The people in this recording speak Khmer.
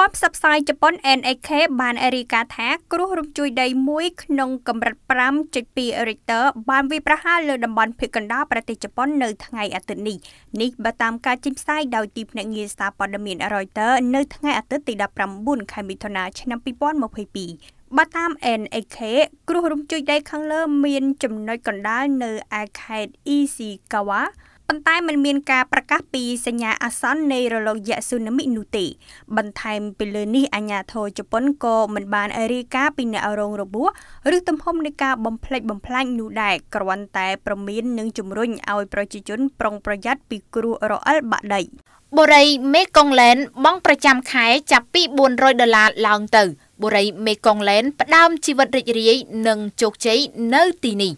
ព័ន្ធផ្សព្វផ្សាយជប៉ុន NHK បានរាយការណ៍ថា គ្រោះរំជួយដីមួយក្នុងកម្រិត5.2 Richter បានវាយប្រហារលើតំបន់ភាគកណ្ដាលប្រទេសជប៉ុននៅថ្ងៃអាទិត្យនេះនេះបើតាមការចេញផ្សាយដោយទីភ្នាក់ងារសារព័ត៌មាន Reuters នៅថ្ងៃអាទិត្យទី19ខែមិថុនាឆ្នាំ2022បើតាម NHK គ្រោះរំជួយដីខាងលើមាន ចំណុចកណ្ដាលនៅឯខេត្ត Ishikawa ប៉ុន្តែมันមានការប្រកាសពីសញ្ញាអាសន្ននៃរលកយក្សស៊ូណាមិនោះទេបន្ថែមពីលើនេះអាជ្ញាធរជប៉ុនក៏មិនបានរាយការណ៍ពីអ្នករងរបួសឬទំហំនៃការបំផ្លិចបំផ្លាញនោះដែរគ្រាន់តែប្រមាននិងជំរុញឲ្យប្រជាជនប្រុងប្រយ័ត្នពីគ្រោះរអិលបាក់ដីបុរីមេកុងឡែន បង់ប្រចាំខែចាប់ពី400ដុល្លារឡើងទៅបុរី មេកុងឡែនផ្ដើមជីវិតរីករាយនិងជោគជ័យនៅទីនេះ